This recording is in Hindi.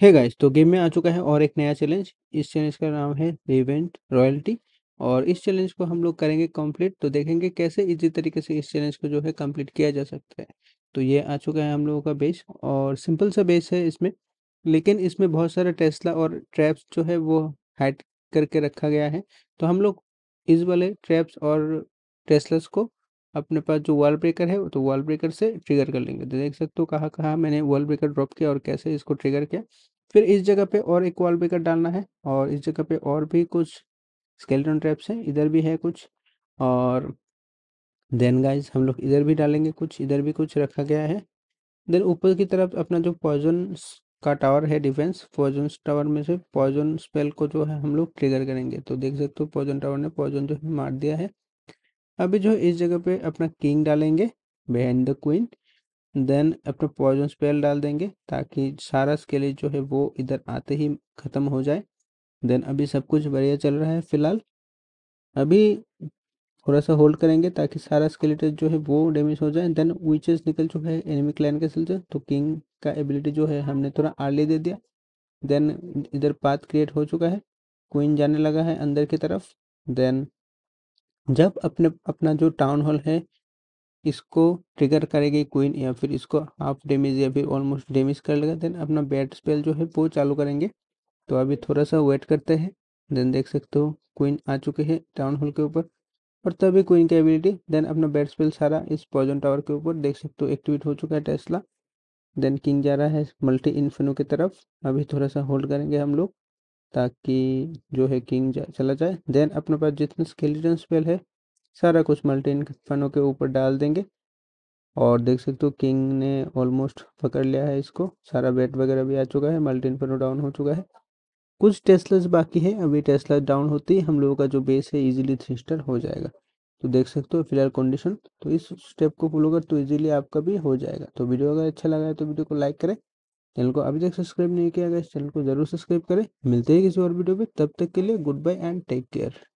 हे गाइस तो गेम में आ चुका है और एक नया चैलेंज इस चैलेंज का नाम है रिवेंट रॉयल्टी और इस चैलेंज को हम लोग करेंगे कंप्लीट तो देखेंगे कैसे इजी तरीके से इस चैलेंज को जो है कंप्लीट किया जा सकता है तो ये आ चुका है हम लोगों का बेस और सिंपल सा बेस है इसमें लेकिन इसमें बहुत सारा टेस्ला और ट्रैप्स जो है वो हाइट करके रखा गया है तो हम लोग इस वाले ट्रैप्स और टेस्लस को अपने पास जो वॉल ब्रेकर है तो वॉल ब्रेकर से ट्रिगर कर लेंगे तो देख सकते हो कहाँ कहाँ मैंने वॉल ब्रेकर ड्रॉप किया और कैसे इसको ट्रिगर किया फिर इस जगह पे और एक वॉल ब्रेकर डालना है और इस जगह पे और भी कुछ स्केलेटन ट्रैप्स हैं इधर भी है कुछ और देन गाइज हम लोग इधर भी डालेंगे कुछ इधर भी कुछ रखा गया है देन ऊपर की तरफ अपना जो पॉइजन का टावर है डिफेंस पॉइजन टावर में से पॉइजन स्पेल को जो है हम लोग ट्रिगर करेंगे तो देख सकते हो पॉइजन टावर ने पॉइजन जो है मार दिया है अभी जो इस जगह पे अपना किंग डालेंगे बिहाइंड द क्वीन देन अपना पॉइजन स्पेल डाल देंगे ताकि सारा स्केली जो है वो इधर आते ही ख़त्म हो जाए देन अभी सब कुछ बढ़िया चल रहा है फिलहाल अभी थोड़ा सा होल्ड करेंगे ताकि सारा स्केलेटर जो है वो डैमेज हो जाए देन विचेस निकल चुका है एनिमी क्लैन के सिलसिले तो किंग का एबिलिटी जो है हमने थोड़ा आर्ली दे दिया देन इधर पाथ क्रिएट हो चुका है क्वीन जाने लगा है अंदर की तरफ देन जब अपने अपना जो टाउन हॉल है इसको ट्रिगर करेगी क्वीन या फिर इसको हाफ डैमेज या फिर ऑलमोस्ट डैमेज कर लेगा देन अपना बैट स्पेल जो है वो चालू करेंगे तो अभी थोड़ा सा वेट करते हैं देन देख सकते हो क्वीन आ चुके हैं टाउन हॉल के ऊपर और तभी क्वीन की एबिलिटी देन अपना बैट स्पेल सारा इस पॉइजन टावर के ऊपर देख सकते हो एक्टिवेट हो चुका है टेस्ला देन किंग जा रहा है मल्टी इन्फिनो की तरफ अभी थोड़ा सा होल्ड करेंगे हम लोग ताकि जो है किंग जा, चला जाए देन अपने पास जितने स्केलेटन स्पेल है सारा कुछ मल्टी फनों के ऊपर डाल देंगे और देख सकते हो किंग ने ऑलमोस्ट पकड़ लिया है इसको सारा बेट वगैरह भी आ चुका है मल्टी फनो डाउन हो चुका है कुछ टेस्लस बाकी है अभी टेस्ला डाउन होती है हम लोगों का जो बेस है इजीली थ्री स्टार हो जाएगा तो देख सकते हो फिलहाल कंडीशन तो इस स्टेप को फॉलो कर तो इजीली आपका भी हो जाएगा तो वीडियो अगर अच्छा लगा है तो वीडियो को लाइक करें चैनल को अभी तक सब्सक्राइब नहीं किया गया चैनल को जरूर सब्सक्राइब करें मिलते हैं किसी और वीडियो पे तब तक के लिए goodbye and take care